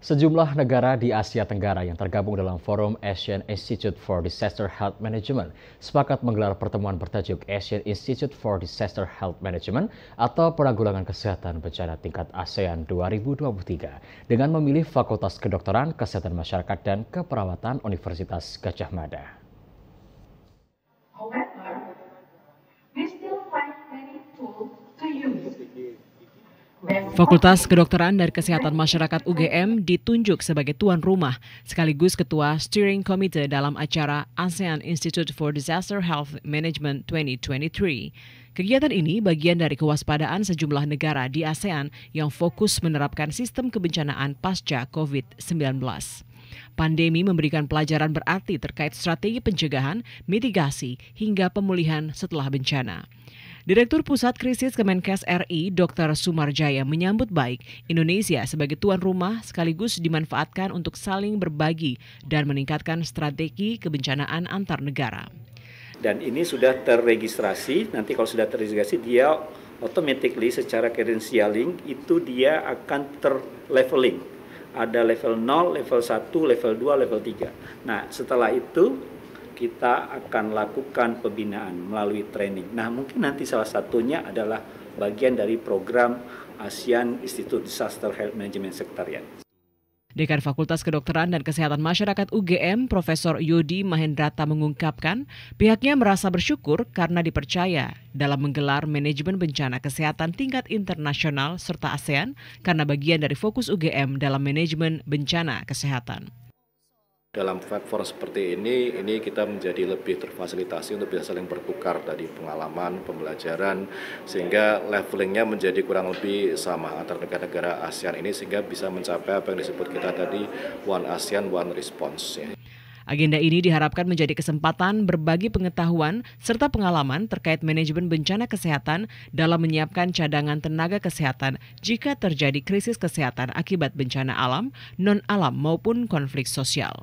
Sejumlah negara di Asia Tenggara yang tergabung dalam forum Asian Institute for Disaster Health Management sepakat menggelar pertemuan bertajuk Asian Institute for Disaster Health Management atau Penanggulangan Kesehatan Bencana Tingkat ASEAN 2023 dengan memilih Fakultas Kedokteran Kesehatan Masyarakat dan Keperawatan Universitas Gajah Mada. Fakultas Kedokteran dan Kesehatan Masyarakat UGM ditunjuk sebagai tuan rumah sekaligus ketua steering committee dalam acara ASEAN Institute for Disaster Health Management 2023. Kegiatan ini bagian dari kewaspadaan sejumlah negara di ASEAN yang fokus menerapkan sistem kebencanaan pasca COVID-19. Pandemi memberikan pelajaran berarti terkait strategi pencegahan, mitigasi, hingga pemulihan setelah bencana. Direktur Pusat Krisis Kemenkes RI, Dr. Sumarjaya menyambut baik Indonesia sebagai tuan rumah sekaligus dimanfaatkan untuk saling berbagi dan meningkatkan strategi kebencanaan antar negara. Dan ini sudah terregistrasi, nanti kalau sudah terregistrasi dia automatically secara credentialing itu dia akan terleveling. Ada level 0, level 1, level 2, level 3. Nah, setelah itu kita akan lakukan pembinaan melalui training. Nah, mungkin nanti salah satunya adalah bagian dari program ASEAN Institute Disaster Health Management Sekretariat. Dekan Fakultas Kedokteran dan Kesehatan Masyarakat UGM, Profesor Yudi Mahendrata mengungkapkan, pihaknya merasa bersyukur karena dipercaya dalam menggelar manajemen bencana kesehatan tingkat internasional serta ASEAN karena bagian dari fokus UGM dalam manajemen bencana kesehatan. Dalam platform seperti ini, ini kita menjadi lebih terfasilitasi untuk bisa saling bertukar dari pengalaman, pembelajaran, sehingga levelingnya menjadi kurang lebih sama antar negara-negara ASEAN ini sehingga bisa mencapai apa yang disebut kita tadi One ASEAN One Response. Ya. Agenda ini diharapkan menjadi kesempatan berbagi pengetahuan serta pengalaman terkait manajemen bencana kesehatan dalam menyiapkan cadangan tenaga kesehatan jika terjadi krisis kesehatan akibat bencana alam, non-alam maupun konflik sosial.